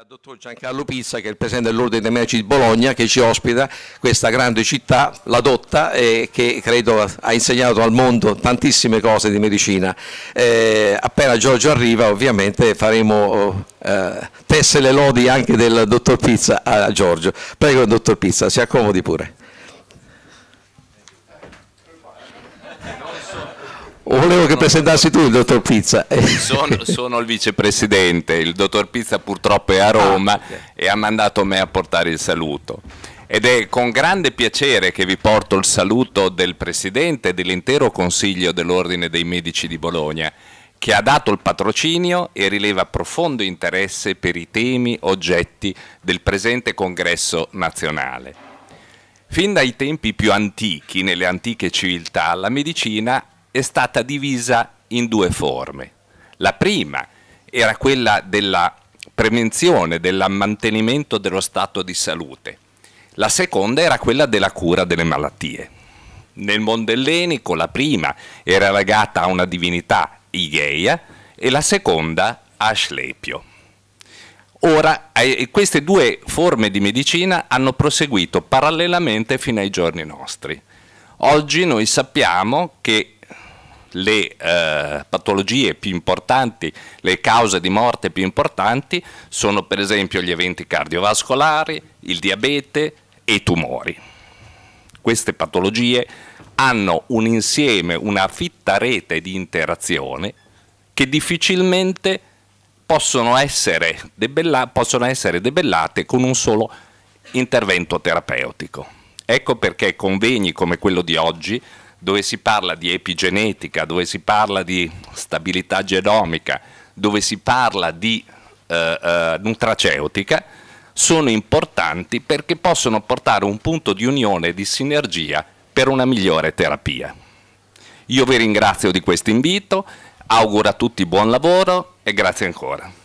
al dottor Giancarlo Pizza che è il presidente dell'Ordine dei Medici di Bologna che ci ospita questa grande città, la Dotta, eh, che credo ha insegnato al mondo tantissime cose di medicina. Eh, appena Giorgio arriva ovviamente faremo eh, tesse le lodi anche del dottor Pizza a Giorgio. Prego dottor Pizza, si accomodi pure. Volevo che presentassi tu il dottor Pizza. Sono, sono, il vicepresidente, il dottor Pizza purtroppo è a ah, Roma ah, okay. e ha mandato me a portare il saluto. Ed è con grande piacere che vi porto il saluto del presidente dell'intero Consiglio dell'Ordine dei Medici di Bologna, che ha dato il patrocinio e rileva profondo interesse per i temi oggetti del presente congresso nazionale. Fin dai tempi più antichi, nelle antiche civiltà, la medicina è stata divisa in due forme. La prima era quella della prevenzione, del mantenimento dello stato di salute. La seconda era quella della cura delle malattie. Nel mondo ellenico la prima era legata a una divinità, Igeia, e la seconda a Asclepio. Ora, eh, queste due forme di medicina hanno proseguito parallelamente fino ai giorni nostri. Oggi noi sappiamo che le eh, patologie più importanti, le cause di morte più importanti sono per esempio gli eventi cardiovascolari, il diabete e i tumori. Queste patologie hanno un insieme, una fitta rete di interazione che difficilmente possono essere, possono essere debellate con un solo intervento terapeutico. Ecco perché convegni come quello di oggi dove si parla di epigenetica, dove si parla di stabilità genomica, dove si parla di eh, eh, nutraceutica, sono importanti perché possono portare un punto di unione e di sinergia per una migliore terapia. Io vi ringrazio di questo invito, auguro a tutti buon lavoro e grazie ancora.